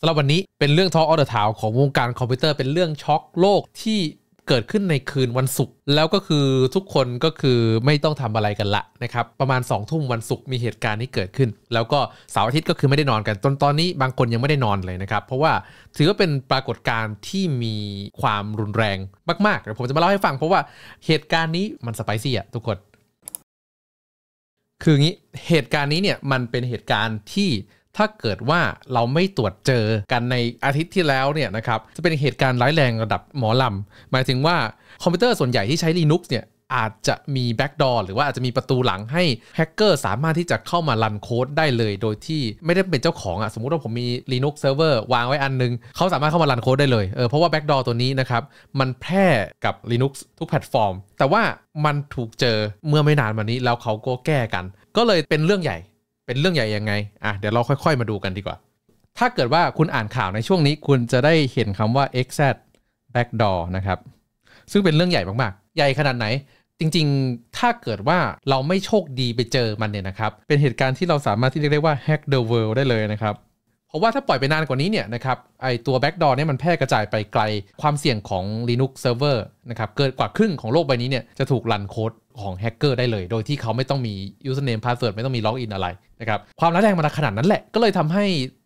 สำหรับวันนี้เป็นเรื่องทอออเดอร์ทาวของวงการคอมพิวเตอร์ เป็นเรื่องช็อกโลกที่เกิดขึ้นในคืนวันศุกร์แล้วก็คือทุกคนก็คือไม่ต้องทำอะไรกันละนะครับประมาณ2องทุ่มวันศุกร์มีเหตุการณ์นี้เกิดขึ้น แล้วก็เสาร์อาทิตย์ก็คือไม่ได้นอนกันตอนตอนนี้บางคนยังไม่ได้นอนเลยนะครับเพราะว่าถือว่าเป็นปรากฏการณ์ที่มีความรุนแรงมากๆเดี๋ยวผมจะมาเล่าให้ฟังเพราะว่าเหตุการณ์นี้มันสไปซี่อ่ะทุกคนคืองี้เหตุการณ์นี้เนี่ยมันเป็นเหตุการณ์ที่ถ้าเกิดว่าเราไม่ตรวจเจอกันในอาทิตย์ที่แล้วเนี่ยนะครับจะเป็นเหตุการณ์ร้ายแรงระดับหมอลำหมายถึงว่าคอมพิวเตอร์ส่วนใหญ่ที่ใช้ Linux เนี่ยอาจจะมีแบ็กดอร์หรือว่าอาจจะมีประตูหลังให้แฮกเกอร์สามารถที่จะเข้ามารันโค้ดได้เลย โดยที่ไม่ได้เป็นเจ้าของอ่ะสมมุติว่าผมมี Linux Server วางไว้อันนึง เขาสามารถเข้ามารันโค้ดได้เลยเออเพราะว่าแบ็กดอร์ตัวนี้นะครับมันแพร่กับ Linux ทุกแพลตฟอร์ม แต่ว่ามันถูกเจอเมื่อไม่นานมานี้แล้วเขาก็แก้กัน ก็เลยเป็นเรื่องใหญ่เป็นเรื่องใหญ่ยังไง อ่ะ เดี๋ยวเราค่อยๆ มาดูกันดีกว่า ถ้าเกิดว่าคุณอ่านข่าวในช่วงนี้ คุณจะได้เห็นคำว่า x z backdoor นะครับ ซึ่งเป็นเรื่องใหญ่มากๆ ใหญ่ขนาดไหน จริงๆ ถ้าเกิดว่าเราไม่โชคดีไปเจอมันเนี่ยนะครับ เป็นเหตุการณ์ที่เราสามารถที่เรียกได้ว่า hack the world ได้เลยนะครับเพราะว่าถ้าปล่อยไปนานกว่านี้เนี่ยนะครับไอตัวแบ็กดอร์เนี่ยมันแพร่กระจายไปไกล ความเสี่ยงของ Linux Server นะครับเกินกว่าครึ่งของโลกใบนี้เนี่ยจะถูกรันโค้ดของแฮกเกอร์ได้เลย โดยที่เขาไม่ต้องมี username password ไม่ต้องมีล็อกอินอะไรนะครับ ความร้ายแรงมันขนาดนั้นแหละ ก็เลยทำให้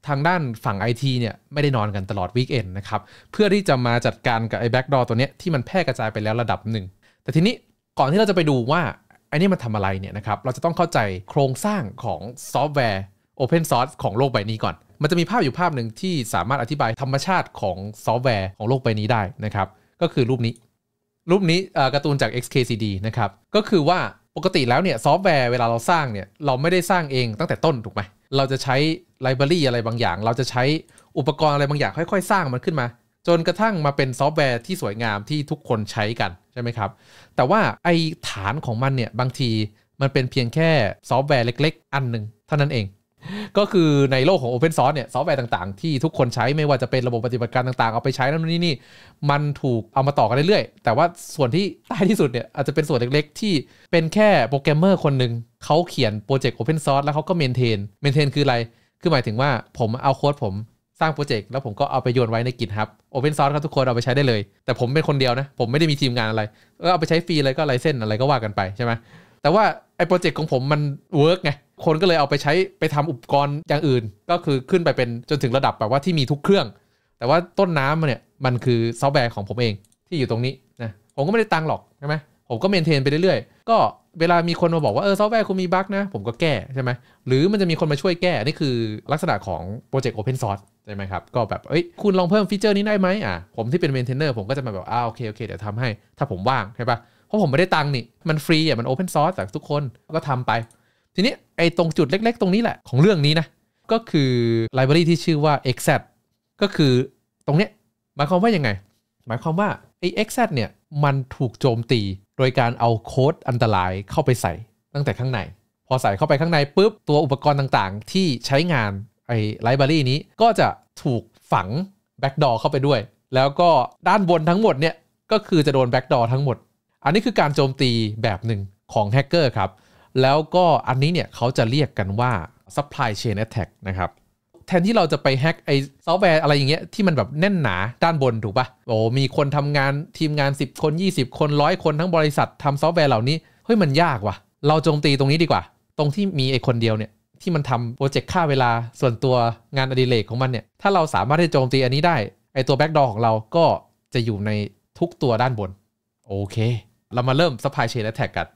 ทางด้านฝั่ง IT เนี่ยไม่ได้นอนกันตลอดวีคเอนนะครับเพื่อที่จะมาจัดการกับไอแบ็กดอร์ตัวเนี้ยที่มันแพร่กระจายไปแล้วระดับหนึ่งแต่ทีนี้ก่อนที่เราจะไปดูว่าไอเนียมันทำอะไรเนี่ยนะครับเราจะต้องเข้าใจโครงสร้างของซอฟต์แวร์โอเพนซอร์สของโลกใบนี้ก่อนมันจะมีภาพอยู่ภาพหนึ่งที่สามารถอธิบายธรรมชาติของซอฟต์แวร์ของโลกใบนี้ได้นะครับ ก็คือรูปนี้ รูปนี้การ์ตูนจาก XKCD นะครับ ก็คือว่าปกติแล้วเนี่ยซอฟต์แวร์เวลาเราสร้างเนี่ย เราไม่ได้สร้างเองตั้งแต่ต้นถูกไหม เราจะใช้ไลบรารีอะไรบางอย่าง เราจะใช้อุปกรณ์อะไรบางอย่างค่อยๆ สร้างมันขึ้นมา จนกระทั่งมาเป็นซอฟต์แวร์ที่สวยงามที่ทุกคนใช้กันใช่ไหมครับแต่ว่าไอฐานของมันเนี่ยบางทีมันเป็นเพียงแค่ซอฟต์แวร์เล็กๆอันหนึ่งเท่านั้นเองก็คือในโลกของ Open Source เนี่ยซอฟต์แวร์ต่างๆ ที่ทุกคนใช้ไม่ว่าจะเป็นระบบปฏิบัติการต่างๆเอาไปใช้นั่นนี่นี่มันถูกเอามาต่อกันเรื่อย ๆ แต่ว่าส่วนที่ใต้ที่สุดเนี่ย อาจจะเป็นส่วนเล็กๆ ที่เป็นแค่โปรแกรมเมอร์คนหนึ่งเขาเขียนโปรเจกต์ Open Source แล้วเขาก็เมนเทนเมนเทนคืออะไร คือหมายถึงว่าผมเอาโค้ด ผมสร้างโปรเจกต์แล้วผมก็เอาไปโยนไว้ใน GitHub Open Source ครับทุกคนเอาไปใช้ได้เลย แต่ผมเป็นคนเดียวนะผมไม่ได้มีทีมงานอะไรก็เอาไปใช้ฟรีเลยก็ไลเซนอะไรก็ว่ากันไปใช่ไหมแต่ว่าไอ้โปรเจกต์ของผมมันเวิร์กไงคนก็เลยเอาไปใช้ไปทำอุปกรณ์อย่างอื่นก็คือขึ้นไปเป็นจนถึงระดับแบบว่าที่มีทุกเครื่อง แต่ว่าต้นน้ำเนี่ยมันคือซอฟต์แวร์ของผมเองที่อยู่ตรงนี้นะผมก็ไม่ได้ตังหรอกใช่ไหม ผมก็เมนเทนไปเรื่อยๆ ก็เวลามีคนมาบอกว่าเออซอฟต์แวร์คุณมีบั๊กนะ ผมก็แก้ใช่ไหมหรือมันจะมีคนมาช่วยแก้ นี่คือลักษณะของโปรเจกต์โอเพนซอร์สใช่ไหมครับ ก็แบบเอ้ยคุณลองเพิ่มฟีเจอร์นี้ได้ไหมอ่ะผมที่เป็นเมนเทนเนอร์ผมก็จะมาแบบอ้าวโอเคโอเคเดี๋ยวทำให้ ถ้าผมว่างใช่ปะเพราะผมไม่ได้ตังนี่มันฟรีอ่ะมันโอเพนซอร์สจากทุกคนก็ทำไปทีนี้ไอ้ตรงจุดเล็ก ๆ ตรงนี้แหละ ของเรื่องนี้นะก็คือไลบรารีที่ชื่อว่า exat ก็คือตรงเนี้ยหมายความว่ายังไง หมายความว่าไอ้ exat เนี่ยมันถูกโจมตีโดยการเอาโค้ดอันตรายเข้าไปใส่ตั้งแต่ข้างใน พอใส่เข้าไปข้างในปุ๊บตัวอุปกรณ์ต่างๆ ที่ใช้งานไอ้ไลบรารีนี้ก็จะถูกฝังแบ็กดอเข้าไปด้วย แล้วก็ด้านบนทั้งหมดเนี่ยก็คือจะโดนแบ็กดอทั้งหมด อันนี้คือการโจมตีแบบหนึ่งของแฮกเกอร์ครับแล้วก็อันนี้เนี่ย เขาจะเรียกกันว่า supply chain attack นะครับ แทนที่เราจะไปแฮกไอ้ซอฟต์แวร์อะไรอย่างเงี้ยที่มันแบบแน่นหนาด้านบนถูกปะ่ะโอ้มีคนทำงานทีมงาน 10 คน 20 คนร้อยคนทั้งบริษัททำาซอฟต์แวร์เหล่านี้ เฮ้ยมันยากว่ะเราโจมตีตรงนี้ดีกว่า ตรงที่มีไอ้คนเดียวเนี่ย ที่มันทำโปรเจกต์ค่าเวลาส่วนตัวงานอดิเรกของมันเนี่ย ถ้าเราสามารถที่โจมตีอันนี้ได้ไอ้ตัวแบ็กดอของเราก็จะอยู่ในทุกตัวด้านบนโอเคเรามาเริ่ม supply chain attack กัน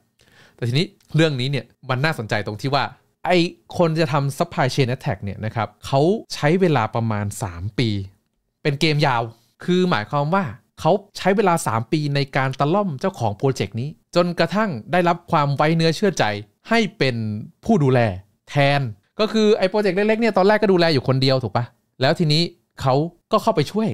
แต่ทีนี้เรื่องนี้เนี่ยมันน่าสนใจตรงที่ว่าไอคนจะทำ supply chain อ t แ a c เนี่ยนะครับเขาใช้เวลาประมาณ 3 ปี เป็นเกมยาวคือหมายความว่าเขาใช้เวลา 3 ปีในการตะล่อมเจ้าของโปรเจกต์นี้ จนกระทั่งได้รับความไว้เนื้อเชื่อใจให้เป็นผู้ดูแลแทนก็คือไอโปรเจกต์เล็กๆเนี่ยตอนแรกก็ดูแลอยู่คนเดียวถูกปะแล้วทีนี้เขาก็เข้าไปช่วย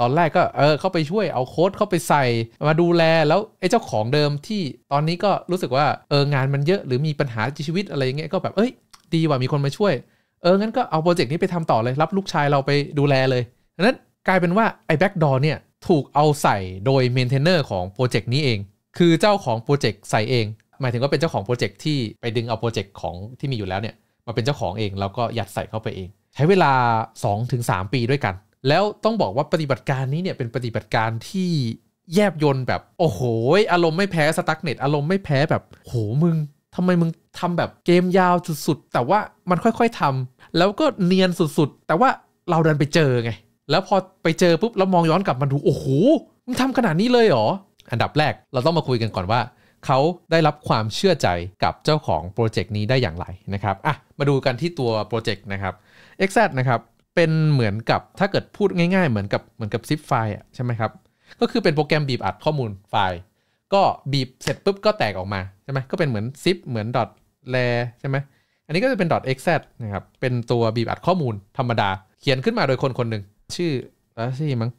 ตอนแรกก็เออเข้าไปช่วยเอาโค้ดเข้าไปใส่มาดูแล แล้วไอ้เจ้าของเดิมที่ตอนนี้ก็รู้สึกว่าเอองานมันเยอะหรือมีปัญหาชีวิตอะไรเงี้ยก็แบบเอ้ยดีว่ามีคนมาช่วย เอองั้นก็เอาโปรเจกต์นี้ไปทำต่อเลยรับลูกชายเราไปดูแลเลยนั้นกลายเป็นว่าไอ้แบ็กดอร์เนี่ยถูกเอาใส่โดยเมนเทนเนอร์ของโปรเจกต์นี้เอง คือเจ้าของโปรเจกต์ใส่เอง หมายถึงว่าเป็นเจ้าของโปรเจกต์ที่ไปดึงเอาโปรเจกต์ของที่มีอยู่แล้วเนี่ยมาเป็นเจ้าของเองแล้วก็ยัดใส่เข้าไปเอง ใช้เวลา 2-3 ปีด้วยกันแล้วต้องบอกว่าปฏิบัติการนี้เนี่ยเป็นปฏิบัติการที่แยบยนแบบ โอ้โหอารมณ์ไม่แพ้สตั๊กเน็ตอารมณ์ไม่แพ้แบบโหมึงทำไมมึงทำแบบเกมยาวสุด ๆ แต่ว่ามันค่อย ๆทำแล้วก็เนียนสุดๆ แต่ว่าเราดันไปเจอไง แล้วพอไปเจอปุ๊บเรามองย้อนกลับมาดูโอ้โหมึงทำขนาดนี้เลยเหรออันดับแรกเราต้องมาคุยกันก่อนว่าเขาได้รับความเชื่อใจกับเจ้าของโปรเจกต์นี้ได้อย่างไรนะครับอ่ะมาดูกันที่ตัวโปรเจกต์นะครับ e x a c นะครับเป็นเหมือนกับถ้าเกิดพูดง่ายๆ เหมือนกับเหมือนกับซิปไฟล์ใช่ไหมครับ ก็คือเป็นโปรแกรมบีบอัดข้อมูลไฟล์ก็บีบเสร็จปุ๊บก็แตกออกมาใช่ไหมก็เป็นเหมือนซิปเหมือนดอทแลใช่ไหมอันนี้ก็จะเป็น .exe นะครับ เป็นตัวบีบอัดข้อมูล ธรรมดาเขียนขึ้นมาโดยคนคนหนึ่งชื่อแล้วชื่อมั้ง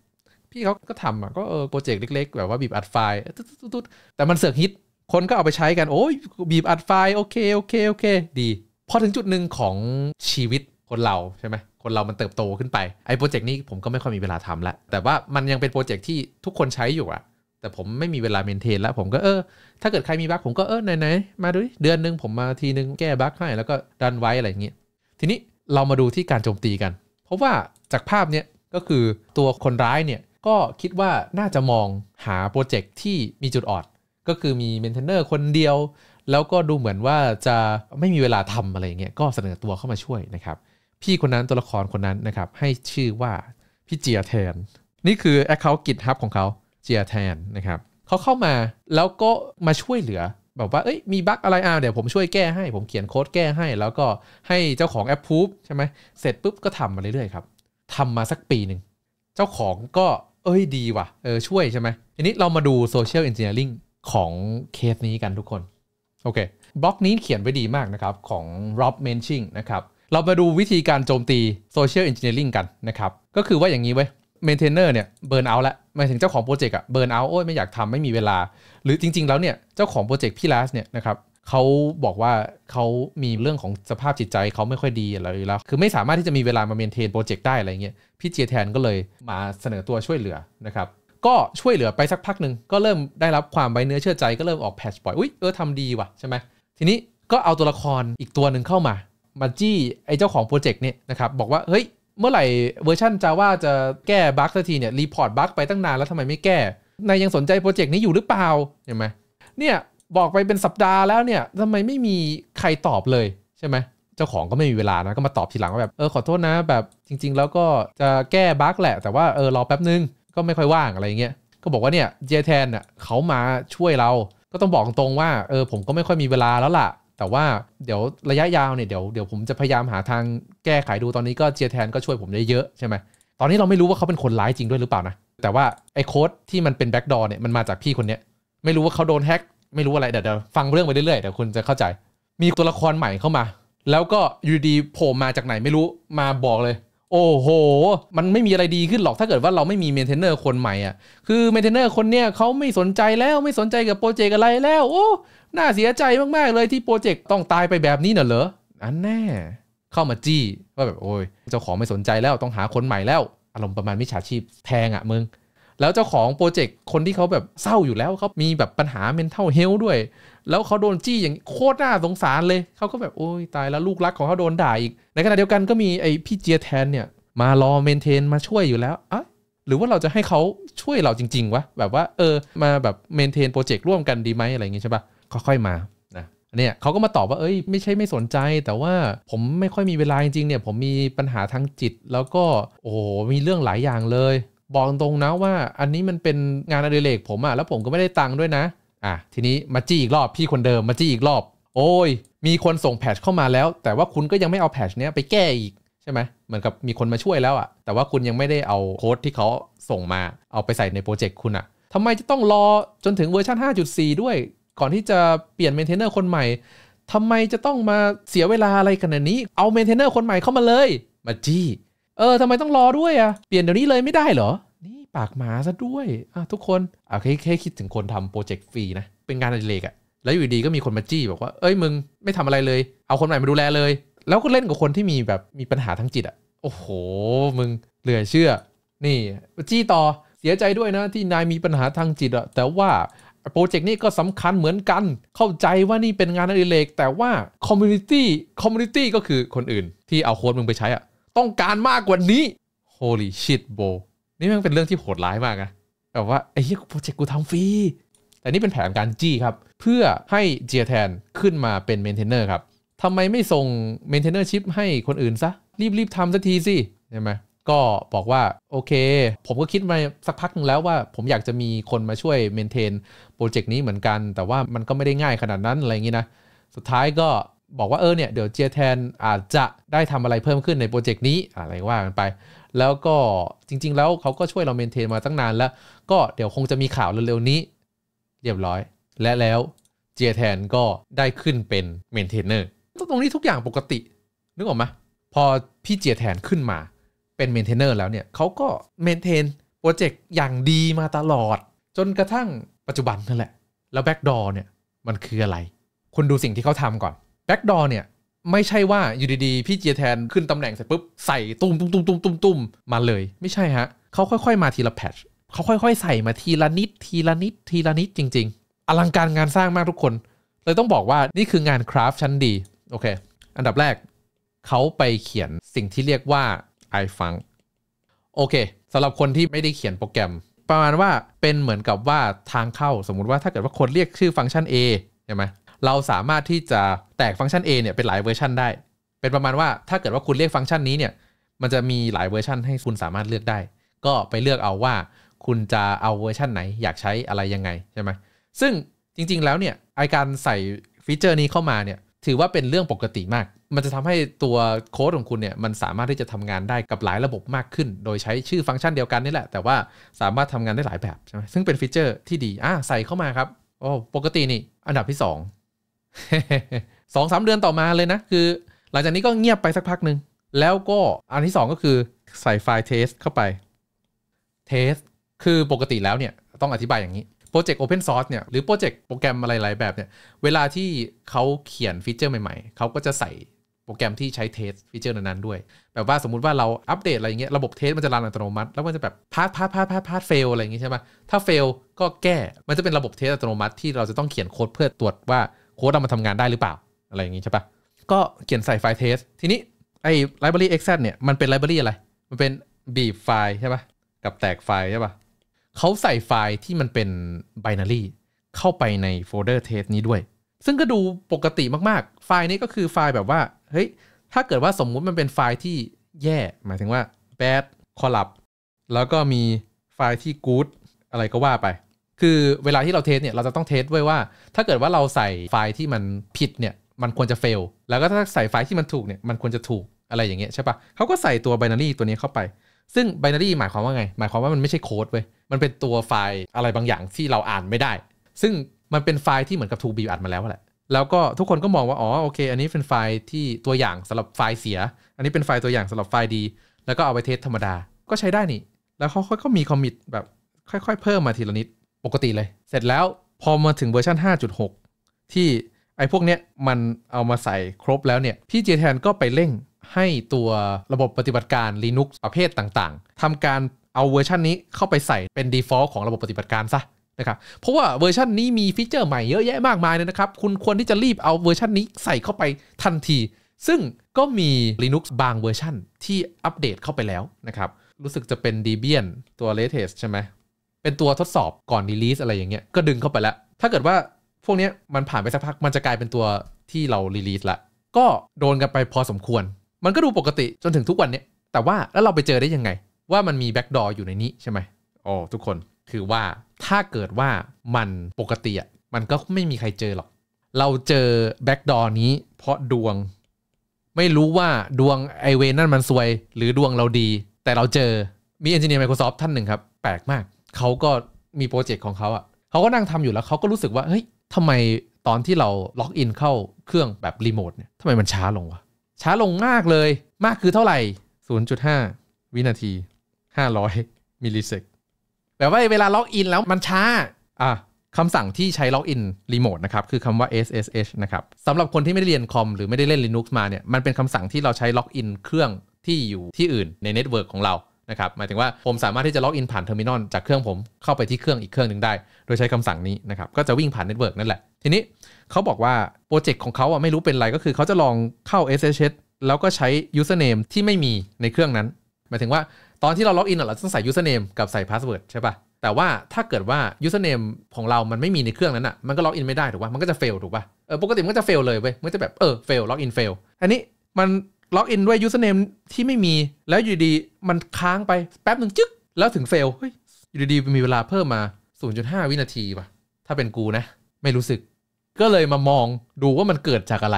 พี่เขาก็ทำอ่ะ ก็เออโปรเจกต์เล็กๆแบบว่าบีบอัดไฟล์ตุ๊ดๆแต่มันเสือกฮิตคนก็เอาไปใช้กันโอ้ยบีบอัดไฟล์โอเคโอเคโอเคดีพอถึงจุดหนึ่งของชีวิตคนเราใช่ไหมคนเรามันเติบโตขึ้นไปไอ้โปรเจกต์นี้ผมก็ไม่ค่อยมีเวลาทำละแต่ว่ามันยังเป็นโปรเจกต์ที่ทุกคนใช้อยู่อะแต่ผมไม่มีเวลาเมนเทนแล้ว ผมก็เออ ถ้าเกิดใครมีบั๊กผมก็เออ ไหนๆ มาดูเดือนนึงผมมาทีนึงแก้บั๊กให้แล้วก็ดันไว้อะไรอย่างเงี้ยทีนี้เรามาดูที่การโจมตีกัน เพราะว่าจากภาพเนี้ยก็คือตัวคนร้ายเนี่ยก็คิดว่าน่าจะมองหาโปรเจกต์ที่มีจุดอ่อนก็คือมีเมนเทนเนอร์คนเดียว แล้วก็ดูเหมือนว่าจะไม่มีเวลาทำอะไรเงี้ยก็เสนอตัวเข้ามาช่วยนะครับพี่คนนั้นตัวละครคนนั้นนะครับให้ชื่อว่า พี่ เจียแทน นี่คือแอคเคาท์กิจทับของเขาเจียแทนนะครับเขาเข้ามาแล้วก็มาช่วยเหลือแบบว่าเอ้ยมีบั๊กอะไรอ่าเดี๋ยวผมช่วยแก้ให้ ผมเขียนโค้ดแก้ให้ แล้วก็ให้เจ้าของแอปพูฟใช่ไหมเสร็จปุ๊บก็ทำมาเรื่อยๆครับทำมาสักปีหนึ่ง เจ้าของก็เอ้ยดีว่ะเออช่วยใช่ไหมทีนี้เรามาดูโซเชียลเอนจิเนียริงของเคสนี้กันทุกคน โอเค บล็อกนี้เขียนไว้ดีมากนะครับของ Rob m e n c h i n g นะครับเรามาดูวิธีการโจมตีโซเชียลเอนจิเนียริงกันนะครับ ก็คือว่าอย่างนี้เว้ยเมนเทนเนอร์เนี่ยเบิร์นเอาละหมายถึงเจ้าของโปรเจกต์อะเบิร์นเอาโอ้ยไม่อยากทำไม่มีเวลา หรือจริง ๆ แล้วเนี่ย เจ้าของโปรเจกต์พี่ลาสเนี่ยนะครับเขาบอกว่าเขามีเรื่องของสภาพจิตใจเขาไม่ค่อยดีอะไรแล้ว คือไม่สามารถที่จะมีเวลามาเมนเทนโปรเจกต์ได้อะไรเงี้ยพี่เจียแทนก็เลยมาเสนอตัวช่วยเหลือนะครับก็ช่วยเหลือไปสักพักหนึ่งก็เริ่มได้รับความไว้เนื้อเชื่อใจก็เริ่มออกแพทช์บ่อยอุ้ยเออทำดีว่ะใช่ไหมทีนี้ก็เอาตัวละครอีกตัวหนึ่งเข้ามามาจี้ไอ้เจ้าของโปรเจกต์เนี่ยนะครับบอกว่า เฮ้ย เมื่อไหร่เวอร์ชันจาว่าจะแก้บั๊กสักทีเนี่ยรีพอร์ตบั๊กไปตั้งนานแล้วทำไมไม่แก้นายยังสนใจโปรเจกต์นี้อยู่หรือเปล่า เห็นไหมเนี่ย บอกไปเป็นสัปดาห์แล้วเนี่ยทำไมไม่มีใครตอบเลยใช่ไหม เจ้าของก็ไม่มีเวลานะก็มาตอบทีหลังว่าแบบ เออขอโทษนะแบบจริงๆ แล้วก็จะแก้บั๊กแหละ แต่ว่าเออรอแป๊บนึงก็ไม่ค่อยว่างอะไรเงี้ยก็บอกว่าเนี่ยเจแทนเน่ะเขามาช่วยเราก็ต้องบอกตรงว่าเออผมก็ไม่ค่อยมีเวลาแล้วล่ะแต่ว่าเดี๋ยวระยะยาวเนี่ยเดี๋ยวเดี๋ยวผมจะพยายามหาทางแก้ไขดูตอนนี้ก็เจียแทนก็ช่วยผมได้เยอะใช่ไหม ตอนนี้เราไม่รู้ว่าเขาเป็นคนร้ายจริงด้วยหรือเปล่านะ แต่ว่า ไอ้โค้ดที่มันเป็นแบ็กดอร์เนี่ย มันมาจากพี่คนเนี้ยไม่รู้ว่าเขาโดนแฮ็กไม่รู้อะไร เดี๋ยว ฟังเรื่องไปเรื่อยๆเดี๋ยวคุณจะเข้าใจ มีตัวละครใหม่เข้ามา แล้วก็อยู่ดีโผล่มาจากไหนไม่รู้มาบอกเลยโอ้โห มันไม่มีอะไรดีขึ้นหรอกถ้าเกิดว่าเราไม่มีเมนเทนเนอร์คนใหม่อ่ะ คือเมนเทนเนอร์คนเนี้ยเขาไม่สนใจแล้วไม่สนใจกับโปรเจกต์อะไรแล้ว โอ้ น่าเสียใจมาก ๆเลยที่โปรเจกต์ต้องตายไปแบบนี้เน่ะเหรออันแน่ เข้ามาจี้ว่าแบบโอ้ยเจ้าของไม่สนใจแล้ว ต้องหาคนใหม่แล้ว อารมณ์ประมาณมิจฉาชีพแทงอ่ะมึงแล้วเจ้าของโปรเจกต์ คนที่เขาแบบเศร้าอยู่แล้ว เขามีแบบปัญหา mental health ด้วย แล้วเขาโดนจี้อย่างโคตรน่าสงสารเลย เขาก็แบบโอ้ยตายแล้ว ลูกรักของเขาโดนด่าอีก ในขณะเดียวกันก็มีไอพี่เจียแทนเนี่ย มารอเมนเทนมาช่วยอยู่แล้วอ่ะหรือว่าเราจะให้เขาช่วยเราจริง ๆ วะ แบบว่าเออ มาแบบเมนเทนโปรเจกต์ร่วมกันดีไหมอะไรอย่างงี้ใช่ปะค่อยๆมานะเนี่ยเขาก็มาตอบว่า เอ้ยไม่ใช่ไม่สนใจ แต่ว่าผมไม่ค่อยมีเวลาจริงๆเนี่ย ผมมีปัญหาทางจิตแล้วก็โอ้มีเรื่องหลายอย่างเลยบอกตรงนะว่าอันนี้มันเป็นงานอดิเรกผมอะแล้วผมก็ไม่ได้ตังค์ด้วยนะ อ่ะทีนี้มาจี้อีกรอบพี่คนเดิมมาจี้อีกรอบ โอ้ยมีคนส่งแพทชเข้ามาแล้ว แต่ว่าคุณก็ยังไม่เอาแพทชเนี้ยไปแก้อีก ใช่ไหมเหมือนกับมีคนมาช่วยแล้วอะแต่ว่าคุณยังไม่ได้เอาโค้ดที่เขาส่งมาเอาไปใส่ในโปรเจกต์คุณอะทำไมจะต้องรอจนถึงเวอร์ชัน5.4 ด้วย ก่อนที่จะเปลี่ยนเมนเทนเนอร์คนใหม่ทำไมจะต้องมาเสียเวลาอะไรขนาดนี้เอาเมนเทนเนอร์คนใหม่เข้ามาเลยมาจี้เออทำไมต้องรอด้วยอะ่ะ เปลี่ยนเดี๋ยวนี้เลยไม่ได้เหรอ นี่ปากหมาซะด้วย อ่ะ ทุกคนอ่ะแค่แคคิดถึงคนทำโปรเจกต์ฟรีนะ เป็นงานอดิเรกอะ่ะ แล้วอยู่ดีก็มีคนมาจี้บอกว่าเอ้ยมึงไม่ทำอะไรเลย เอาคนใหม่มาดูแลเลย แล้วก็เล่นกับคนที่มีแบบมีปัญหาทางจิตอะ่ะโอ้โหมึงเหลือเชื่อ นี่จี้ต่อเสียใจด้วยนะที่นายมีปัญหาทางจิตอะแต่ว่าโปรเจกต์นี้ก็สำคัญเหมือนกัน เข้าใจว่านี่เป็นงานอดิเรกแต่ว่าคอมมูนิตี้คอมมูนิตี้ก็คือคนอื่น ที่เอาโค้ดมึงไปใช้อ่ะต้องการมากกว่านี้ holy shit bro นี่มันเป็นเรื่องที่โหดร้ายมากนะ แบบว่าไอ้เียโปรเจกต์กูทำฟรี แต่นี่เป็นแผนการจี้ครับ เพื่อให้เจียแทนขึ้นมาเป็นเมนเทนเนอร์ครับ ทำไมไม่ส่งเมนเทนเนอร์ชิพให้คนอื่นซะ รีบๆทำสักทีสิใช่ไหม ก็บอกว่าโอเค ผมก็คิดมาสักพักนึงแล้วว่าผมอยากจะมีคนมาช่วยเมนเทนโปรเจกต์นี้เหมือนกัน แต่ว่ามันก็ไม่ได้ง่ายขนาดนั้นอะไรอย่างนี้นะ สุดท้ายก็บอกว่าเออเนี่ยเดี๋ยวเจียแทนอาจจะได้ทำอะไรเพิ่มขึ้นในโปรเจกต์นี้อะไรว่ากันไป แล้วก็จริง ๆ แล้วเขาก็ช่วยเราเมนเทนมาตั้งนานแล้ว ก็เดี๋ยวคงจะมีข่าวเร็วๆนี้เรียบร้อย และแล้วเจียแทนก็ได้ขึ้นเป็นเมนเทนเนอร์ ตรงนี้ทุกอย่างปกตินึกออกไหม พอพี่เจียแทนขึ้นมาเป็นเมนเทนเนอร์แล้วเนี่ยเขาก็เมนเทนโปรเจกต์อย่างดีมาตลอด จนกระทั่งปัจจุบันนั่นแหละ แล้วแบ็กดอร์เนี่ยมันคืออะไรคุณดูสิ่งที่เขาทำก่อนแบ็กดอร์เนี่ยไม่ใช่ว่าอยู่ดีๆ พี่เจียแทนขึ้นตำแหน่งเสร็จปุ๊บใส่ตุ้มตุ้มตุ้มตุ้มตุ้มตุ้มมาเลยไม่ใช่ฮะเขาค่อยๆมาทีละแพทช์เขาค่อยๆใส่มาทีละนิดทีละนิด ทีละนิดจริง ๆ อลังการงานสร้างมากทุกคน เลยต้องบอกว่านี่คืองานคราฟชั้นดี โอเค อันดับแรก เขาไปเขียนสิ่งที่เรียกว่า i f u n k โอเคสำหรับคนที่ไม่ได้เขียนโปรแกรม ประมาณว่าเป็นเหมือนกับว่าทางเข้าสมมุติว่า ถ้าเกิดว่าคนเรียกชื่อฟังก์ชัน A ใช่ไหมเราสามารถที่จะแตกฟังก์ชัน A เนี่ยเป็นหลายเวอร์ชันได้ เป็นประมาณว่าถ้าเกิดว่าคุณเรียกฟังก์ชันนี้เนี่ยมันจะมีหลายเวอร์ชันให้คุณสามารถเลือกได้ ก็ไปเลือกเอาว่า คุณจะเอาเวอร์ชันไหน อยากใช้อะไรยังไง ใช่ไหม ซึ่งจริงๆ แล้วเนี่ยไอการใส่ฟีเจอร์นี้เข้ามาเนี่ยถือว่าเป็นเรื่องปกติมาก มันจะทำให้ตัวโค้ดของคุณเนี่ยมันสามารถที่จะทำงานได้กับหลายระบบมากขึ้น โดยใช้ชื่อฟังก์ชันเดียวกันนี่แหละ แต่ว่าสามารถทำงานได้หลายแบบใช่ไหมซึ่งเป็นฟีเจอร์ที่ดีอ่ะใส่เข้ามาครับโอ้ปกตินี่อันดับที่ 2สองสามเดือนต่อมาเลยนะ คือหลังจากนี้ก็เงียบไปสักพักหนึ่งแล้วก็อันที่สองก็คือใส่ไฟล์เทสเข้าไป เทสคือปกติแล้วเนี่ย ต้องอธิบายอย่างนี้ โปรเจกต์โอเพนซอร์สเนี่ย หรือโปรเจกต์โปรแกรมอะไรหลายแบบเนี่ย เวลาที่เขาเขียนฟีเจอร์ใหม่ๆ เขาก็จะใส่โปรแกรมที่ใช้เทสฟีเจอร์นั้นๆด้วย แบบว่าสมมุติว่าเราอัปเดตอะไรอย่างเงี้ยระบบเทสมันจะรันอัตโนมัติ แล้วมันจะแบบพาดพาดพาดพาดพาดเฟลอะไรอย่างงี้ใช่ไหมถ้าเฟลก็แก้มันจะเป็นระบบเทสอัตโนมัติที่เราจะต้องเขียนโค้ดเพื่อตรวจว่าโค้ดเอามาทำงานได้หรือเปล่าอะไรอย่างนี้ใช่ปะก็เขียนใส่ไฟล์เทส ทีนี้ไอ้ไลบรารีเอ็กเนี่ยมันเป็นไลบรารีอะไร มันเป็นบีบไฟล์ใช่ปะกับแตกไฟล์ใช่ปะเขาใส่ไฟล์ที่มันเป็นไบนารีเข้าไปในโฟลเดอร์เทสนี้ด้วย ซึ่งก็ดูปกติมาก ๆ ไฟล์นี้ก็คือไฟล์แบบว่า เฮ้ย ถ้าเกิดว่าสมมุติมันเป็นไฟล์ที่แย่ หมายถึงว่า bad collab แล้วก็มีไฟล์ที่ good อะไรก็ว่าไปคือเวลาที่เราเทสเนี่ยเราจะต้องเทสไว้ว่า ถ้าเกิดว่าเราใส่ไฟล์ที่มันผิดเนี่ยมันควรจะเฟลแล้วก็ถ้าใส่ไฟล์ที่มันถูกเนี่ยมันควรจะถูกอะไรอย่างเงี้ยใช่ปะเขาก็ใส่ตัวบนา a ี่ตัวนี้เข้าไป ซึ่งบนา a ี่หมายความว่าไง หมายความว่ามันไม่ใช่โค้ดเว้ยมันเป็นตัวไฟล์อะไรบางอย่างที่เราอ่านไม่ได้ ซึ่งมันเป็นไฟล์ที่เหมือนกับ ถูกบีบอัดมาแล้วแหละแล้วก็ทุกคนก็มองว่าอ๋อโอเค อันนี้เป็นไฟล์ที่ตัวอย่างสำหรับไฟล์เสีย อันนี้เป็นไฟล์ตัวอย่างสำหรับไฟล์ดี แล้วก็เอาไปเทสธรรมดาก็ใช้ได้นี่แล้วเขายๆมีคอมมิตแบบค่อยๆเพิ่มมาทีละนิดปกติเลย เสร็จแล้ว พอมาถึงเวอร์ชัน 5.6 ที่ไอ้พวกเนี้ย มันเอามาใส่ครบแล้วเนี่ยพี่เจแทนก็ไปเร่งให้ตัวระบบปฏิบัติการ Linux ประเภทต่างๆทำการเอาเวอร์ชันนี้เข้าไปใส่เป็น default ของระบบปฏิบัติการซะนะครับเพราะว่าเวอร์ชันนี้มีฟีเจอร์ใหม่เยอะแยะมากมายเลยนะครับ คุณควรที่จะรีบเอาเวอร์ชันนี้ใส่เข้าไปทันที ซึ่งก็มี Linux บางเวอร์ชันที่อัปเดตเข้าไปแล้วนะครับรู้สึกจะเป็น Debian ตัว latest ใช่ไหมเป็นตัวทดสอบก่อนรีลีสอะไรอย่างเงี้ย ก็ดึงเข้าไปแล้ว ถ้าเกิดว่าพวกนี้มันผ่านไปสักพักมันจะกลายเป็นตัวที่เรารีลีสละก็โดนกันไปพอสมควร มันก็ดูปกติจนถึงทุกวันเนี้ยแต่ว่าแล้วเราไปเจอได้ยังไง ว่ามันมีแบ็กดอร์อยู่ในนี้ใช่ไหมอ๋อทุกคน คือว่าถ้าเกิดว่ามันปกติอ่ะมันก็ไม่มีใครเจอหรอก เราเจอแบ็กดอร์นี้ เพราะดวง ไม่รู้ว่าดวงไอเวนนั่นมันซวยหรือดวงเราดี แต่เราเจอมีเอนจิเนียร์มโครซอฟท์ท่านหนึ่งครับแปลกมากเขาก็มีโปรเจกต์ของเขาอะ่ะเขาก็นั่งทำอยู่แล้วเขาก็รู้สึกว่าเฮ้ยทำไมตอนที่เราล็อกอินเข้าเครื่องแบบรีโมทเนี่ยทำไมมันช้าลงวะช้าลงมากเลยมากคือเท่าไหร่ 0.5 วินาที 500 มิลลิเซกแปลว่าเวลาล็อกอินแล้วมันช้าอ่ะคำสั่งที่ใช้ล็อกอินรีโมทนะครับ คือคำว่า SSH นะครับสำหรับคนที่ไม่ได้เรียนคอมหรือไม่ได้เล่น Linux มาเนี่ยมันเป็นคำสั่งที่เราใช้ล็อกอินเครื่องที่อยู่ที่อื่นในเน็ตเวิร์กของเราะครับหมายถึงว่าผมสามารถที่จะล็อกอินผ่านเทอร์มินอลจากเครื่องผมเข้าไปที่เครื่องอีกเครื่องหนึ่งได้ โดยใช้คำสั่งนี้นะครับก็จะวิ่งผ่านเน็ตเวิร์กนั่นแหละ ทีนี้เขาบอกว่าโปรเจกต์ของเขาอ่ะไม่รู้เป็นไรก็คือเขาจะลองเข้า SSH แล้วก็ใช้ username ที่ไม่มีในเครื่องนั้น หมายถึงว่าตอนที่เราล็อกอินเราต้องใส่ username กับใส่ password ใช่ปะ่ะ แต่ว่าถ้าเกิดว่า username ของเรา มันไม่มีในเครื่องนั้นอ่ะมันก็ล็อกอินไม่ได้ถูกป่ะมันก็จะ fail ถูกป่ะเออปกติมันก็จะ fail เลยเว้ยมันจะแบบเออ fail อกอิน fail อันนี้มันล็อกอินด้วยยูสเนมที่ไม่มีแล้วอยู่ดีมันค้างไปแป๊บหนึ่งจึ๊กแล้วถึงเฟลเฮ้ยอยู่ดีมีเวลาเพิ่มมา 0.5 วินาทีป่ะถ้าเป็นกูนะ ไม่รู้สึก ก็เลยมามองดูว่ามันเกิดจากอะไร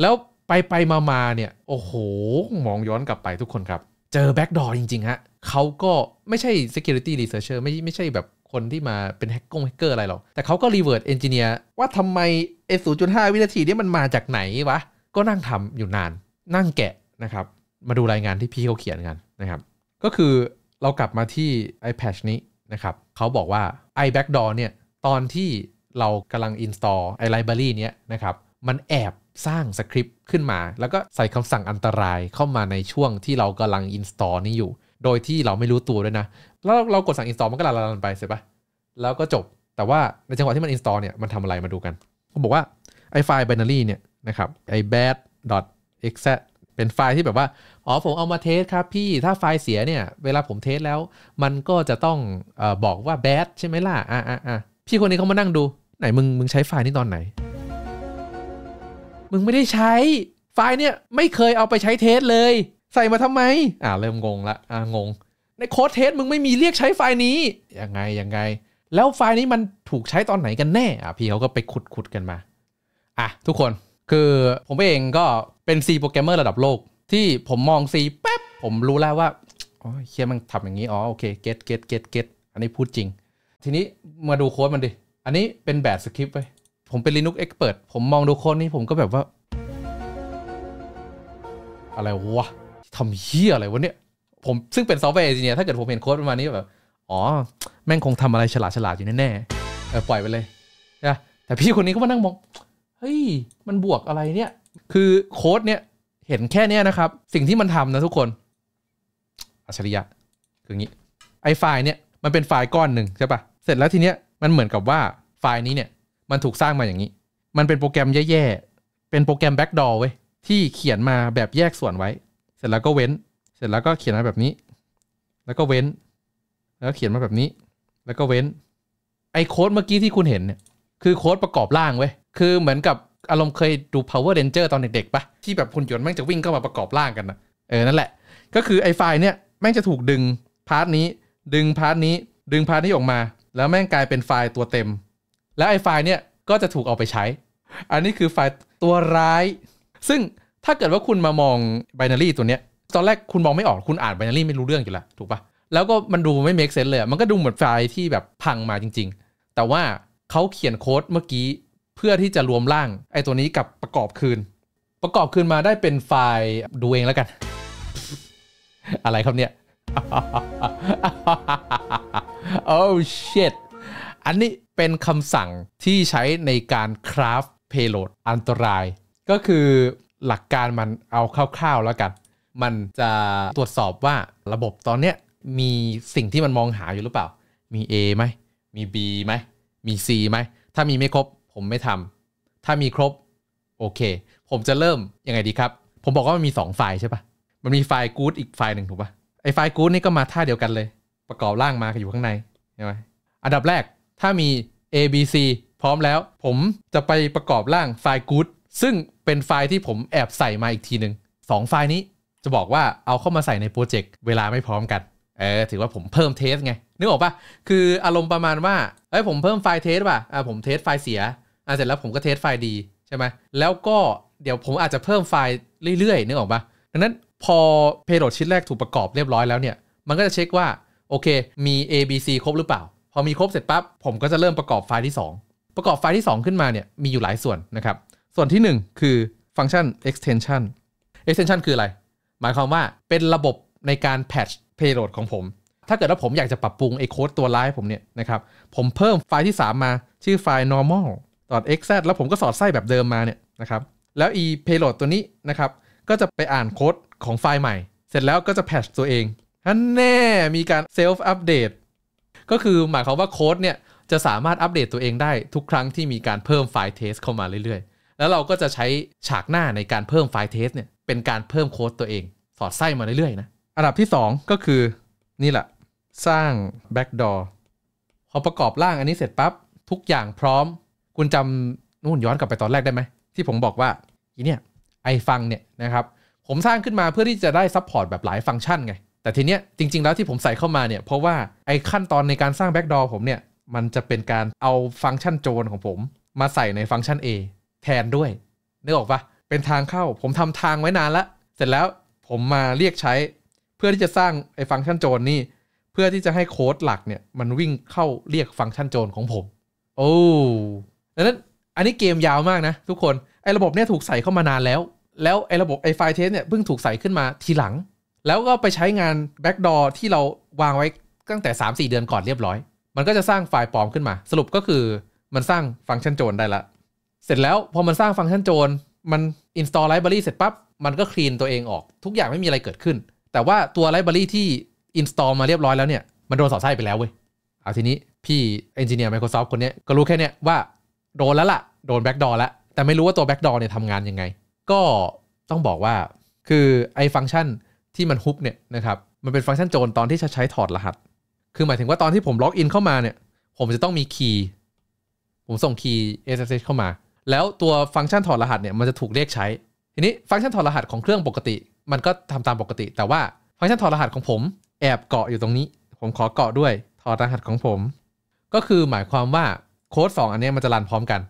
แล้วไปไปมามาเนี่ย โอ้โหมองย้อนกลับไปทุกคนครับ เจอแบ็กดอร์จริงๆฮะเขาก็ไม่ใช่ security researcher ไม่ไม่ใช่แบบคนที่มาเป็นแฮกกงแฮกเกอร์อะไรหรอก แต่เขาก็รีเวิร์ดเอนจิเนียร์ว่าทำไมเอ้0.5วินาทีนี้มันมาจากไหนวะ ก็นั่งทำอยู่นานนั่งแกะนะครับ มาดูรายงานที่พี่เขาเขียนกันนะครับก็คือเรากลับมาที่ iPad นี้นะครับเขาบอกว่า iBackdoor เนี่ยตอนที่เรากำลัง install ไอไลบรารีเนี้ยนะครับมันแอบสร้างสคริปต์ขึ้นมา แล้วก็ใส่คำสั่งอันตรายเข้ามาในช่วงที่เรากำลัง install นี้อยู่ โดยที่เราไม่รู้ตัวด้วยนะ แล้วเรากดสั่ง install มันก็ลาันไปเสร็จปะแล้วก็จบแต่ว่าในจังหวะที่มัน install เนี่ยมันทำอะไรมาดูกันเขาบอกว่าไอไฟล์ binary เนี่ยนะครับไอ b a d exec เป็นไฟล์ที่แบบว่า อ๋อผมเอามาเทสครับพี่ถ้าไฟล์เสียเนี่ยเวลาผมเทสแล้ว มันก็จะต้องอบอกว่าแบดใช่ไหมล่ะอ่ะอ่ะอ่ะพี่คนนี้เขามานั่งดูไหนมึงมึงใช้ไฟล์นี้ตอนไหน มึงไม่ได้ใช้ไฟล์เนี่ยไม่เคยเอาไปใช้เทสเลย ใส่มาทำไม อ่าเริ่มงงละอ่างง ในโค้ดเทสมึงไม่มีเรียกใช้ไฟล์นี้ยังไงยังไงแล้วไฟล์นี้มันถูกใช้ตอนไหนกันแน่อ่ะพี่เขาก็ไปขุดขุดกันมาอ่ะทุกคนคือผมเองก็เป็น C โปรแกรมเมอร์ระดับโลกที่ผมมอง C แป๊บ ผมรู้แล้วว่าโอ้ยเคียมันทำอย่างนี้ อ๋อโอเค เก็ตเก็ตเก็ตเก็ตอันนี้พูดจริง ทีนี้มาดูโค้ดมันดิ อันนี้เป็นแบบสคริปต์ไปผมเป็น Linux Expert ผมมองดูโค้ดนี้ ผมก็แบบว่า อะไรวะทำเฮียอะไรวะเนี่ย ผมซึ่งเป็นซอฟต์แวร์เอนจิเนียร์ถ้าเกิดผมเห็นโค้ดประมาณนี้แบบอ๋อ แม่งคงทำอะไรฉลาดฉลาดอยู่แน่แเออปล่อยไปเลยนะแต่พี่คนนี้ก็มานั่งมองเฮ้ยมันบวกอะไรเนี่ยคือโค้ดเนี่ยเห็นแค่เนี้ยนะครับ สิ่งที่มันทำนะทุกคนอัจฉริยะคืองี้ไอ้ไฟล์เนี่ยมันเป็นไฟล์ก้อนหนึ่งใช่ปะเสร็จแล้วทีเนี้ยมันเหมือนกับว่าไฟล์นี้เนี่ยมันถูกสร้างมาอย่างนี้ มันเป็นโปรแกรมแย่ๆเป็นโปรแกรมแบ็กดอ์เว้ยที่เขียนมาแบบแยกส่วนไว้ เสร็จแล้วก็เว้น เสร็จแล้วก็เขียนมาแบบนี้ แล้วก็เว้น แล้วเขียนมาแบบนี้ แล้วก็เว้นไอ้โค้ดเมื่อกี้ที่คุณเห็นเนี่ยคือโค้ดประกอบร่างเว้ยคือเหมือนกับอารมณ์เคยดู Power Ranger ตอนเด็กๆปะที่แบบหุ่นยนต์แม่งจะวิ่งเข้ามาประกอบร่างกันนะเออ นั่นแหละก็คือไอ้ไฟล์เนี่ย แม่งจะถูกดึง พาร์ทนี้ ดึงพาร์ทนี้ ดึงพาร์ทนี้ออกมา แล้วแม่งกลายเป็นไฟล์ตัวเต็ม แล้วไอ้ไฟล์เนี่ย ก็จะถูกเอาไปใช้ อันนี้คือไฟล์ตัวร้าย ซึ่งถ้าเกิดว่าคุณมามองไบนารีตัวเนี้ยตอนแรกคุณมองไม่ออกคุณอ่านไบนารีไม่รู้เรื่องอยู่แล้วถูกปะแล้วก็มันดูไม่เมคเซน์เลยมันก็ดูเหมือนไฟล์ที่แบบพังมาจริง ๆ แต่ว่าเขาเขียนโค้ดเมื่อกี้เพื่อที่จะรวมร่าง ไอ้ตัวนี้กับประกอบคืน ประกอบคืนมาได้เป็นไฟล์ดูเองแล้วกัน อะไรครับเนี่ย โอ้ shit อันนี้เป็นคำสั่งที่ใช้ในการคราฟเพโลดอันตราย ก็คือหลักการมันเอาคร่าว ๆแล้วกัน มันจะตรวจสอบว่าระบบตอนเนี้ยมีสิ่งที่มันมองหาอยู่หรือเปล่ามี A ไหมมี B ไหมมี C ไหมถ้ามีไม่ครบผมไม่ทำถ้ามีครบ โอเค ผมจะเริ่มยังไงดีครับ ผมบอกว่า มันมี 2 ไฟล์ใช่ปะมันมีไฟล์กู๊ดอีกไฟล์หนึ่งถูกปะไอไฟล์กู๊ดนี่ก็มาท่าเดียวกันเลย ประกอบร่างมาอยู่ข้างในใช่ไหมอันดับแรกถ้ามี A B C พร้อมแล้ว ผมจะไปประกอบร่างไฟล์กู๊ดซึ่งเป็นไฟล์ที่ผมแอบใส่มาอีกทีหนึ่งสองไฟล์นี้จะบอกว่าเอาเข้ามาใส่ในโปรเจกต์เวลาไม่พร้อมกัน เออถือว่าผมเพิ่มเทสไง นึกออกปะคืออารมณ์ประมาณว่าเอ้ยผมเพิ่มไฟล์เทสป่ะ อ่าผมเทสไฟล์เสียอ่ะเสร็จแล้วผมก็เทสไฟล์ดีใช่ไหมแล้วก็เดี๋ยวผมอาจจะเพิ่มไฟล์เรื่อยๆนึกออกปะดังนั้นพอเพโลดชิ้นแรกถูกประกอบเรียบร้อยแล้วเนี่ยมันก็จะเช็คว่า โอเค มี A B C ครบหรือเปล่า พอมีครบเสร็จปั๊บ ผมก็จะเริ่มประกอบไฟล์ที่ 2 ประกอบไฟล์ที่ 2 ขึ้นมาเนี่ยมีอยู่หลายส่วนนะครับส่วนที่ 1 คือฟังก์ชัน extension extension คืออะไร หมายความว่าเป็นระบบในการ patch payload ของผมถ้าเกิดว่าผมอยากจะปรับปรุงไอ้โค้ดตัวร้ายผมเนี่ยนะครับผมเพิ่มไฟล์ที่3มาชื่อไฟล์ normal อด XZ แล้วผมก็สอดไส้แบบเดิมมาเนี่ยนะครับแล้ว e payload ตัวนี้นะครับก็จะไปอ่านโค้ดของไฟล์ใหม่ เสร็จแล้วก็จะแพชตัวเองฮันแน่มีการเซลฟ์อัปเดตก็คือหมายความว่าโค้ดเนี่ย จะสามารถอัปเดตตัวเองได้ทุกครั้งที่มีการเพิ่มไฟล์เทสเข้ามาเรื่อยๆ แล้วเราก็จะใช้ฉากหน้าในการเพิ่มไฟล์เทสเนี่ยเป็นการเพิ่มโค้ดตัวเอง สอดไส้มาเรื่อยๆนะอันดับที่2ก็คือนี่แหละสร้าง backdoor พอประกอบร่างอันนี้เสร็จปับ๊บทุกอย่างพร้อมคุณจำนู่นย้อนกลับไปตอนแรกได้ไหมที่ผมบอกว่าอีเนี่ยไอฟังเนี่ยนะครับผมสร้างขึ้นมาเพื่อที่จะได้ซัพพอร์ตแบบหลายฟังก์ชันไง แต่ทีเนี้ยจริงๆแล้วที่ผมใส่เข้ามาเนี่ยเพราะว่าไอขั้นตอนในการสร้างแบ็กดอ์ผมเนี่ยมันจะเป็นการเอาฟังก์ชันโจนของผม มาใส่ในฟังก์ชัน A แทนด้วยนึกออกปะเป็นทางเข้าผมทำทางไว้นานละเสร็จแล้วผมมาเรียกใช้ เพื่อที่จะสร้างไอฟังก์ชันโจนนี่เพื่อที่จะให้โค้ดหลักเนี่ยมันวิ่งเข้าเรียกฟังก์ชันโจนของผม โอ้ดังนั้นอันนี้เกมยาวมากนะทุกคน ไอ้ระบบเนี่ยถูกใส่เข้ามานานแล้ว แล้วไอ้ระบบไอ้ไฟล์เทสเนี่ย เพิ่งถูกใส่ขึ้นมาทีหลัง แล้วก็ไปใช้งานแบ็กดอที่เราวางไว้ตั้งแต่ 3-4 เดือนก่อนเรียบร้อย มันก็จะสร้างไฟล์ปลอมขึ้นมา สรุปก็คือมันสร้างฟังก์ชันโจรได้ละ เสร็จแล้วพอมันสร้างฟังก์ชันโจรมัน install library เสร็จปั๊บมันก็คลีนตัวเองออก ทุกอย่างไม่มีอะไรเกิดขึ้น แต่ว่าตัว library ที่ install มาเรียบร้อยแล้วเนี่ยมันโดนสอดไส้ไปแล้วเว้ยเอาทีนี้พี่เอนจิเนียร์ Microsoft คนนี้ก็รู้แค่เนี้ยว่าโดนแล้วล่ะโดนแบ็กดอร์แล้ว แต่ไม่รู้ว่าตัวแบ็กดอร์เนี่ยทำงานยังไง ก็ต้องบอกว่าคือไอ้ฟังก์ชันที่มันฮุบเนี่ยนะครับ มันเป็นฟังก์ชันโจรตอนที่จะใช้ถอดรหัส คือหมายถึงว่าตอนที่ผมล็อกอินเข้ามาเนี่ยผมจะต้องมีคีย์ผมส่งคีย์ SSH เข้ามา แล้วตัวฟังก์ชันถอดรหัสเนี่ยมันจะถูกเรียกใช้ ทีนี้ฟังก์ชันถอดรหัสของเครื่องปกติ มันก็ทำตามปกติ แต่ว่าฟังก์ชันถอดรหัสของผม แอบเกาะอยู่ตรงนี้ ผมขอเกาะด้วยถอดรหัสของผม ก็คือหมายความว่าโค้ด2อันนี้มันจะรันพร้อมกัน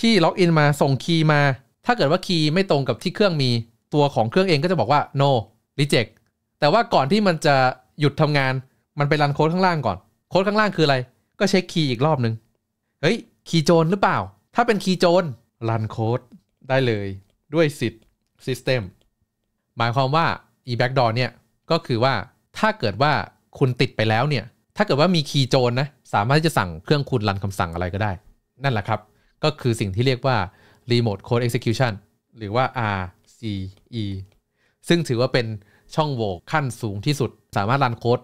ที่ล็อกอินมาส่งคีย์มาถ้าเกิดว่าคีย์ไม่ตรงกับที่เครื่องมีตัวของเครื่องเองก็จะบอกว่า no reject แต่ว่าก่อนที่มันจะหยุดทำงานมันไปรันโค้ดข้างล่างก่อนโค้ดข้างล่างคืออะไร ก็เช็คคีย์อีกรอบนึงเฮ้ยคีย์โจรหรือเปล่าถ้าเป็นคีย์โจรรันโค้ดได้เลยด้วยสิทธิ์ system หมายความว่า e backdoor เนี่ยก็คือว่าถ้าเกิดว่าคุณติดไปแล้วเนี่ยถ้าเกิดว่ามีคีย์โจนนะสามารถที่จะสั่งเครื่องคูณรันคำสั่งอะไรก็ได้ นั่นแหละครับ ก็คือสิ่งที่เรียกว่า remote code execution หรือว่า RCE ซึ่งถือว่าเป็นช่องโหว่ขั้นสูงที่สุดสามารถรันโค้ด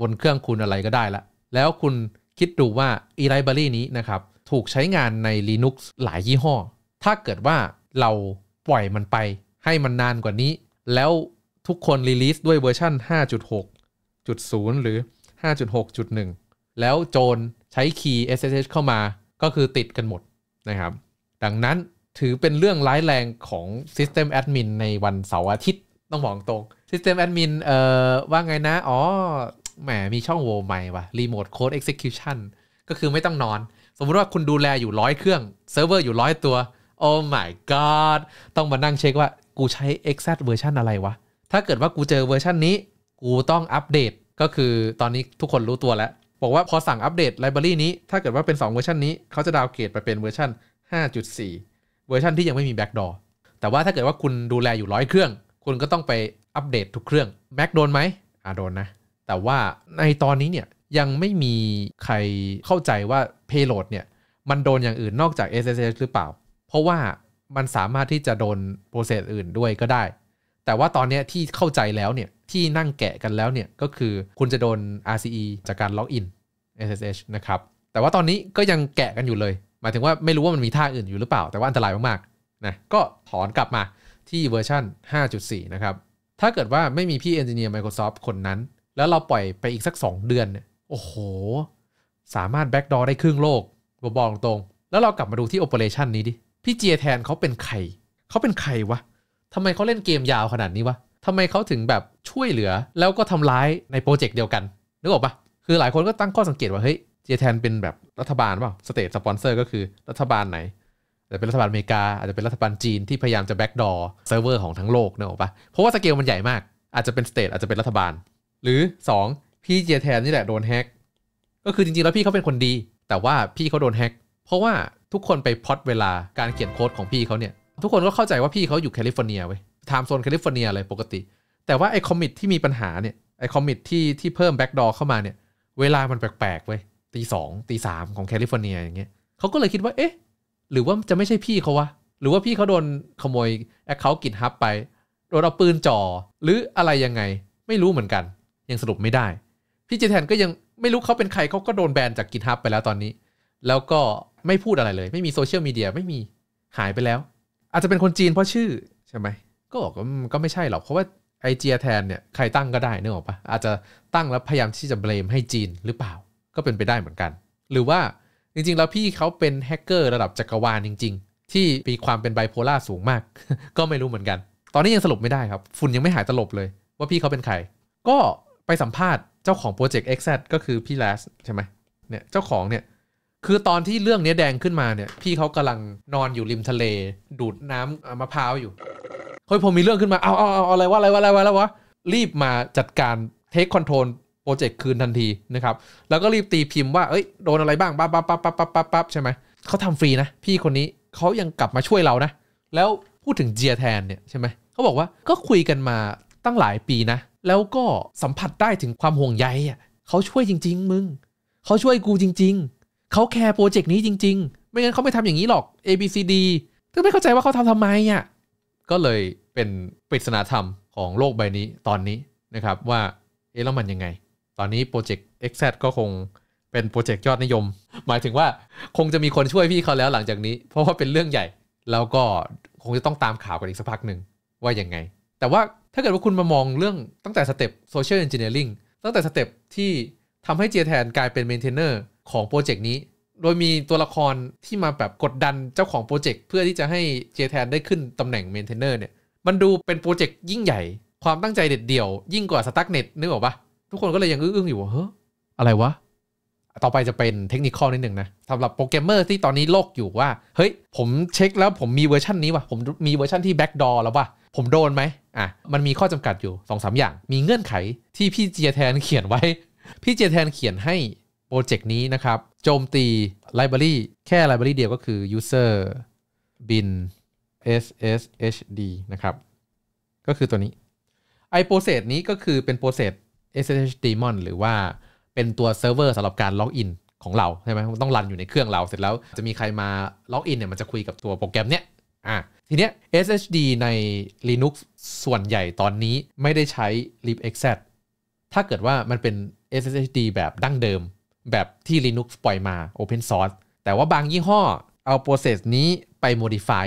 บนเครื่องคุณอะไรก็ได้ละแล้วคุณคิดดูว่า e-library นี้นะครับ ถูกใช้งานใน Linux หลายยี่ห้อ ถ้าเกิดว่าเราปล่อยมันไปให้มันนานกว่านี้ แล้วทุกคนรีลีสด้วยเวอร์ชัน5.6.0 หรือ5.6.1 แล้วโจรใช้คีย์ SSH เข้ามา ก็คือติดกันหมดนะครับ ดังนั้นถือเป็นเรื่องร้ายแรงของ System Admin ในวันเสาร์อาทิตย์ต้องบอกตรง System Admin เอ่อว่าไงนะ อ๋อ แหม มีช่องโหว่ใหม่ว่ะ Remote Code Execution ก็คือไม่ต้องนอน สมมติว่าคุณดูแลอยู่ร้อยเครื่องเซิร์ฟเวอร์อยู่ร้อยตัวโอ้ my god ต้องมานั่งเช็คว่ากูใช้ exact version อะไรวะ ถ้าเกิดว่ากูเจอเวอร์ชันนี้กูต้องอัปเดตก็คือตอนนี้ทุกคนรู้ตัวแล้ว บอกว่าพอสั่งอัปเดตไลบรารีนี้ ถ้าเกิดว่าเป็น 2 เวอร์ชันนี้เขาจะดาวเกรดไปเป็นเวอร์ชัน 5.4 เวอร์ชันที่ยังไม่มีแบ็กดอร์แต่ว่าถ้าเกิดว่าคุณดูแลอยู่ร้อยเครื่อง คุณก็ต้องไปอัปเดตทุกเครื่องแบ็กโดนไหมอ่าโดนนะ แต่ว่าในตอนนี้เนี่ยยังไม่มีใครเข้าใจว่าเพโลดเนี่ยมันโดนอย่างอื่นนอกจาก SSH หรือเปล่า เพราะว่ามันสามารถที่จะโดนโปรเซสอื่นด้วยก็ได้แต่ว่าตอนนี้ที่เข้าใจแล้วเนี่ยที่นั่งแกะกันแล้วเนี่ยก็คือคุณจะโดน RCE จากการล็อกอิน SSH นะครับแต่ว่าตอนนี้ก็ยังแกะกันอยู่เลยหมายถึงว่าไม่รู้ว่ามันมีท่าอื่นอยู่หรือเปล่า แต่ว่าอันตรายมากๆนะก็ถอนกลับมาที่เวอร์ชัน5.4 นะครับ ถ้าเกิดว่าไม่มีพี่เอนจิเนียร์ Microsoft คนนั้น แล้วเราปล่อยไปอีกสัก 2 เดือนเนี่ยโอ้โห สามารถแบ็กดอร์ได้ครึ่งโลกบอกตรง แล้วเรากลับมาดูที่โอเปอเรชันนี้ดิพี่เจียแทนเขาเป็นใครเขาเป็นใครวะทำไมเขาเล่นเกมยาวขนาดนี้วะทำไมเขาถึงแบบช่วยเหลือแล้วก็ทำร้ายในโปรเจกต์เดียวกัน นึกออกปะคือหลายคนก็ตั้งข้อสังเกตว่าเฮ้ยเจแทนเป็นแบบรัฐบาลเปล่าสเตทสปอนเซอร์ก็คือรัฐบาลไหนจะเป็นรัฐบาลอเมริกา อาจจะเป็นรัฐบาลจีนที่พยายามจะแบ็กดอร์เซิร์ฟเวอร์ของทั้งโลกเนอะปะเพราะว่าสเกลมันใหญ่มาก อาจจะเป็นสเตทอาจจะเป็นรัฐบาล หรือ2พี่เจแทนนี่แหละโดนแฮกก็คือจริงๆ แล้วพี่เขาเป็นคนดี แต่ว่าพี่เขาโดนแฮกเพราะว่าทุกคนไปพอดเวลาการเขียนโค้ดของพี่เขาเนี่ยทุกคนก็เข้าใจว่าพี่เขาอยู่แคลิฟอร์เนียเว้ยไทม์โซนแคลิฟอร์เนียเลยปกติ แต่ว่าไอ้คอมมิตที่มีปัญหาเนี่ยไอ้คอมมิตที่ที่เพิ่มแบ็กดอเข้ามาเนี่ยเวลามันแปลกๆเว้ยตีสองตีสามของแคลิฟอร์เนียอย่างเงี้ยเขาก็เลยคิดว่า เอ๊ะ หรือว่าจะไม่ใช่พี่เขาวะหรือว่าพี่เขาโดนขโมยแอคเคาท์กิทฮับไป โดนเอาปืนจ่อหรืออะไรยังไงไม่รู้เหมือนกัน ยังสรุปไม่ได้พี่เจแทนก็ยังไม่รู้เขาเป็นใครเขาก็โดนแบนจากกิทฮับไปแล้วตอนนี้แล้วก็ไม่พูดอะไรเลย ไม่มีโซเชียลมีเดียไม่มีหายไปแล้วอาจจะเป็นคนจีนเพราะชื่อใช่ไหมก็บอกว่าก็ไม่ใช่หรอกเพราะว่าไอเจียแทนเนี่ยใครตั้งก็ได้นึกออกปะอาจจะตั้งแล้วพยายามที่จะเบลมให้จีนหรือเปล่า ก็เป็นไปได้เหมือนกัน หรือว่าจริงๆแล้วพี่เขาเป็นแฮกเกอร์ระดับจักรวาลจริงๆ ที่มีความเป็นไบโพล่าสูงมาก ก็ไม่รู้เหมือนกัน ตอนนี้ยังสรุปไม่ได้ครับ ฝุ่นยังไม่หายตลบเลย ว่าพี่เขาเป็นใคร ก็ไปสัมภาษณ์เจ้าของโปรเจกต์อ็ก็คือพี่แลสใช่ไหมเนี่ยเจ้าของเนี่ยคือตอนที่เรื่องนี้แดงขึ้นมาเนี่ยพี่เขากำลังนอนอยู่ริมทะเล ดูดน้ำมะพร้าวอยู่เฮ้ยผมมีเรื่องขึ้นมา เอาเอาเอาอะไรวะอะไรวะอะไรวะแล้ววะ รีบมาจัดการเทคคอนโทรลโปรเจกต์คืนทันทีนะครับแล้วก็รีบตีพิมพ์ว่าเอ้ยโดนอะไรบ้างปั๊บปั๊บปั๊บปั๊บปั๊บปั๊บปั๊บใช่ไหมเขาทำฟรีนะ พี่คนนี้เขายังกลับมาช่วยเรานะ แล้วพูดถึงเจียแทนเนี่ย ใช่ไหมเขาบอกว่าก็คุยกันมาตั้งหลายปีนะ แล้วก็สัมผัสได้ถึงความห่วงใยอ่ะเขาช่วยจริง ๆ มึงเขาช่วยกูจริง ๆเขาแคร์โปรเจกต์นี้จริง ๆ ไม่งั้นเขาไม่ทำอย่างนี้หรอก A B C D ก็ไม่เข้าใจว่าเขาทำทำไมอ่ะ ก็เลยเป็นปริศนาธรรมของโลกใบนี้ตอนนี้นะครับว่า เอ๊ะแล้วมันยังไง ตอนนี้โปรเจกต์ XZ ก็คงเป็นโปรเจกต์ยอดนิยม หมายถึงว่าคงจะมีคนช่วยพี่เขาแล้วหลังจากนี้ เพราะว่าเป็นเรื่องใหญ่ แล้วก็คงจะต้องตามข่าวกันอีกสักพักหนึ่งว่ายังไง แต่ว่าถ้าเกิดว่าคุณมามองเรื่องตั้งแต่สเต็ปโซเชียลเอนจิเนียริงตั้งแต่สเต็ปที่ทำให้เจียแทนกลายเป็นเมนเทนเนอร์ของโปรเจกต์นี้ โดยมีตัวละครที่มาแบบกดดันเจ้าของโปรเจกต์ เพื่อที่จะให้ เจแทนได้ขึ้น ตำแหน่งเมนเทนเนอร์เนี่ย มันดูเป็นโปรเจกต์ ยิ่งใหญ่ ความตั้งใจเด็ดเดี่ยว ยิ่งกว่าสตั๊กเน็ตนึกออกปะทุกคนก็เลยยังอึ้งอยู่ว่าเฮ้ออะไรวะ ต่อไปจะเป็นเทคนิคข้อนิดหนึ่งนะสำหรับโปรแกรมเมอร์ที่ตอนนี้โลกอยู่ว่า เฮ้ยผมเช็คแล้วผมมีเวอร์ชันนี้ว่ะผมมีเวอร์ชันที่แบ็กดอร์แล้วว่ะผมโดนไหมอ่ะมันมีข้อจำกัดอยู่2อสอย่าง มีเงื่อนไขที่พี่เจียแทนเขียนไว้ พี่เจียแทนเขียนให้โปรเจกต์นี้นะครับ โจมตีไลบรารีแค่ไลบรารีเดียวก็คือ user bin sshd นะครับ ก็คือตัวนี้ไอโปรเซสนี้ก็คือเป็นโปรเซส ssh daemon หรือว่าเป็นตัวเซิร์ฟเวอร์สำหรับการล็อกอินของเราใช่ไหมมันต้องรันอยู่ในเครื่องเราเสร็จแล้วจะมีใครมาล็อกอินเนี่ยมันจะคุยกับตัวโปรแกรมเนี้ยอ่ะทีเนี้ย SSD ใน Linux ส่วนใหญ่ตอนนี้ไม่ได้ใช้ libexec ถ้าเกิดว่ามันเป็น SSD แบบดั้งเดิมแบบที่ Linux ปล่อยมา Open Source แต่ว่าบางยี่ห้อเอาโปรเซสนี้ไป modify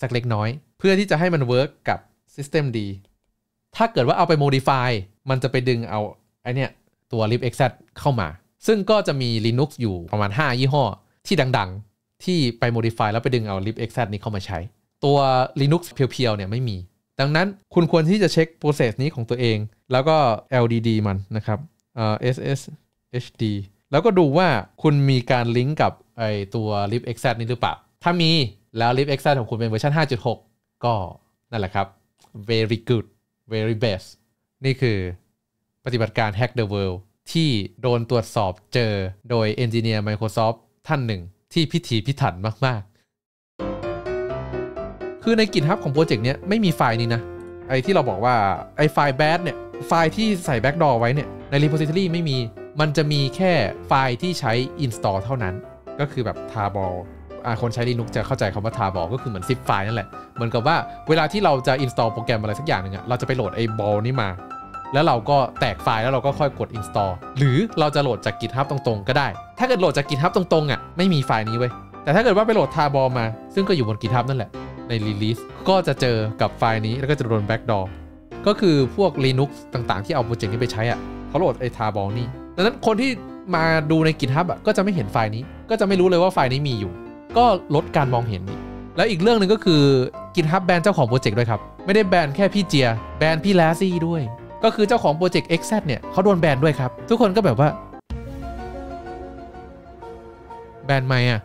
สักเล็กน้อย เพื่อที่จะให้มัน work กับ System D ถ้าเกิดว่าเอาไป modify มันจะไปดึงเอาไอเนี้ยตัว l i b e x ็ t เข้ามา ซึ่งก็จะมี Linux อยู่ประมาณ 5 ยี่ห้อที่ดังๆ ที่ไป modify แล้วไปดึงเอา libexat นี้เข้ามาใช้ ตัว Linux เพียวๆเนี่ยไม่มี ดังนั้นคุณควรที่จะเช็คโปรเซสนี้ของตัวเอง แล้วก็ LDD มันนะครับ uh, SSHD แล้วก็ดูว่าคุณมีการลิงก์กับไอตัว l i ฟ e x a c t นี้หรือเปล่า ถ้ามีแล้ว l i ฟ e x a c t ของคุณเป็นเวอร์ชัน5.6 ก็นั่นแหละครับ very good very best นี่คือปฏิบัติการ hack the world ที่โดนตรวจสอบเจอโดยเอนจิเนียร์ Microsoft ท่านหนึ่งที่พิถีพิถันมาก ๆ คือในกิ t ทับของโปรเจกต์นี้ไม่มีไฟล์นี้นะ ไอที่เราบอกว่าไอไฟล์แบ d เนี่ยไฟล์ที่ใส่แบ็กดอไว้เนี่ยใน repository ไม่มีมันจะมีแค่ไฟล์ที่ใช้ install เท่านั้น ก็คือแบบทาบอล คนใช้ Linux จะเข้าใจคำว่าทาบอลก็คือเหมือนซิปไฟล์นั่นแหละ เหมือนกับว่าเวลาที่เราจะ install โปรแกรมอะไรสักอย่างนึงอะเราจะไปโหลดไอ้บอลนี้มา แล้วเราก็แตกไฟล์แล้วเราก็ค่อยกด install หรือเราจะโหลดจาก GitHub ตรงๆก็ได้ ถ้าเกิดโหลดจาก GitHub ตรงๆอะไม่มีไฟล์นี้เว้ย แต่ถ้าเกิดว่าไปโหลดทาบอลมา ซึ่งก็อยู่บน GitHub นั่นแหละใน release ก็จะเจอกับไฟล์นี้แล้วก็จะโดน backdoor ก็คือพวก Linux ต่างๆที่เอาโปรเจกต์นี้ไปใช้อะเขาโหลดไอ้ทาบอลนี่ังนั้นคนที่มาดูในกิ t h ับอ่ะก็จะไม่เห็นไฟล์นี้ ก็จะไม่รู้เลยว่าไฟล์นี้มีอยู่ ก็ลดการมองเห็นอีแล้วอีกเรื่องหนึ่งก็คือกิ t h ับแบนเจ้า ของโปรเจกต์ด้วย ครับ ไม่ได้แบนแค่พี่เจียแบนพี่แลซี่ ด้วย ก็คือเจ้าของโปรเจกต์ XZ เนี่ยเขาโดนแบนด้วยครับ ทุกคนก็แบบว่าแบนไหมอ่ะ